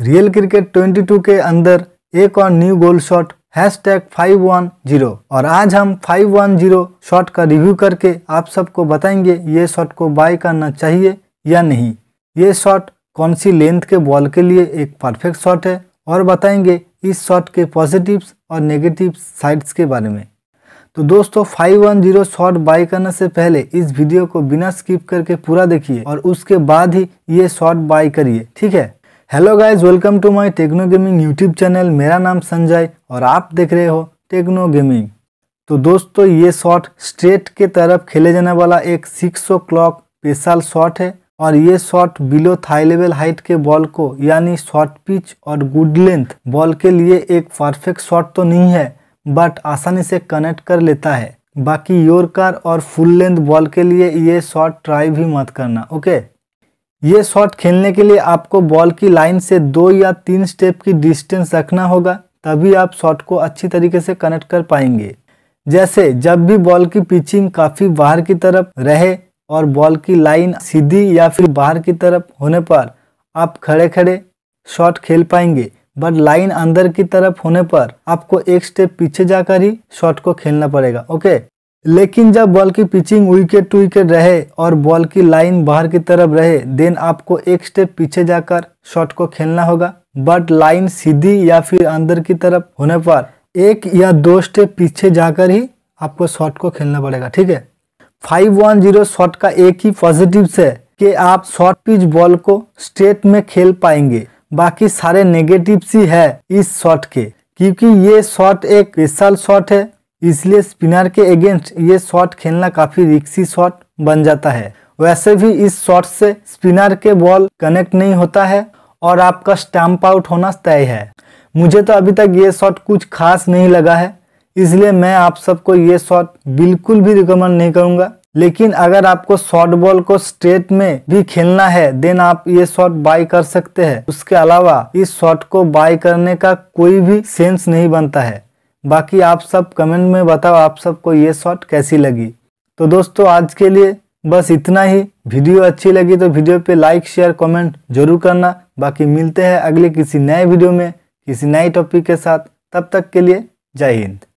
real cricket 22 के अंदर एक और new goal shot hashtag five one zero और आज हम फाइव वन जीरो शॉट का रिव्यू करके आप सबको बताएंगे ये शॉट को बाय करना चाहिए या नहीं ये शॉट कौन सी लेंथ के बॉल के लिए एक परफेक्ट शॉट है और बताएंगे इस शॉट के पॉजिटिव्स और नेगेटिव साइड्स के बारे में तो दोस्तों 510 शॉट बाय करने से पहले इस वीडियो को बिना स्किप करके पूरा देखिए और उसके बाद ही ये शॉट बाय करिए ठीक है hello guys welcome to my techno gaming YouTube channel मेरा नाम संजय और आप देख रहे हो टेक्नो गेमिंग तो दोस्तों ये शॉट स्ट्रेट के तरफ खेले जाने वाला एक six o'clock special shot है और ये shot below thigh level height के बॉल को यानी शॉर्ट पिच और गुड लेंथ बॉल के लिए एक परफेक्ट शॉट तो नहीं है बट आसानी से कनेक्ट कर लेता है बाकी योरकार और फुल लेंथ बॉल के लिए ये शॉट ट्राई भी मत करना ओके ये शॉट खेलने के लिए आपको बॉल की लाइन से दो या तीन स्टेप की डिस्टेंस रखना होगा तभी आप शॉट को अच्छी तरीके से कनेक्ट कर पाएंगे जैसे जब भी बॉल की पिचिंग काफ़ी बाहर की तरफ रहे और बॉल की लाइन सीधी या फिर बाहर की तरफ होने पर आप खड़े खड़े शॉट खेल पाएंगे बट लाइन अंदर की तरफ होने पर आपको एक स्टेप पीछे जाकर ही शॉट को खेलना पड़ेगा ओके लेकिन जब बॉल की पिचिंग विकेट टू विकेट रहे और बॉल की लाइन बाहर की तरफ रहे देन आपको एक स्टेप पीछे जाकर शॉट को खेलना होगा बट लाइन सीधी या फिर अंदर की तरफ होने पर एक या दो स्टेप पीछे जाकर ही आपको शॉट को खेलना पड़ेगा ठीक है फाइव वन जीरो शॉट का एक ही पॉजिटिव है कि आप शॉर्ट पिच बॉल को स्ट्रेट में खेल पाएंगे बाकी सारे नेगेटिव्स ही है इस शॉट के क्योंकि ये शॉट एक स्पेशल शॉट है इसलिए स्पिनर के अगेंस्ट ये शॉट खेलना काफ़ी रिक्सी शॉट बन जाता है वैसे भी इस शॉट से स्पिनर के बॉल कनेक्ट नहीं होता है और आपका स्टम्प आउट होना तय है मुझे तो अभी तक ये शॉट कुछ खास नहीं लगा है इसलिए मैं आप सबको ये शॉट बिल्कुल भी रिकमेंड नहीं करूंगा लेकिन अगर आपको शॉर्ट बॉल को स्ट्रेट में भी खेलना है देन आप ये शॉट बाय कर सकते हैं उसके अलावा इस शॉट को बाय करने का कोई भी सेंस नहीं बनता है बाकी आप सब कमेंट में बताओ आप सबको ये शॉट कैसी लगी तो दोस्तों आज के लिए बस इतना ही वीडियो अच्छी लगी तो वीडियो पे लाइक शेयर कमेंट जरूर करना बाकी मिलते हैं अगले किसी नए वीडियो में किसी नए टॉपिक के साथ तब तक के लिए जय हिंद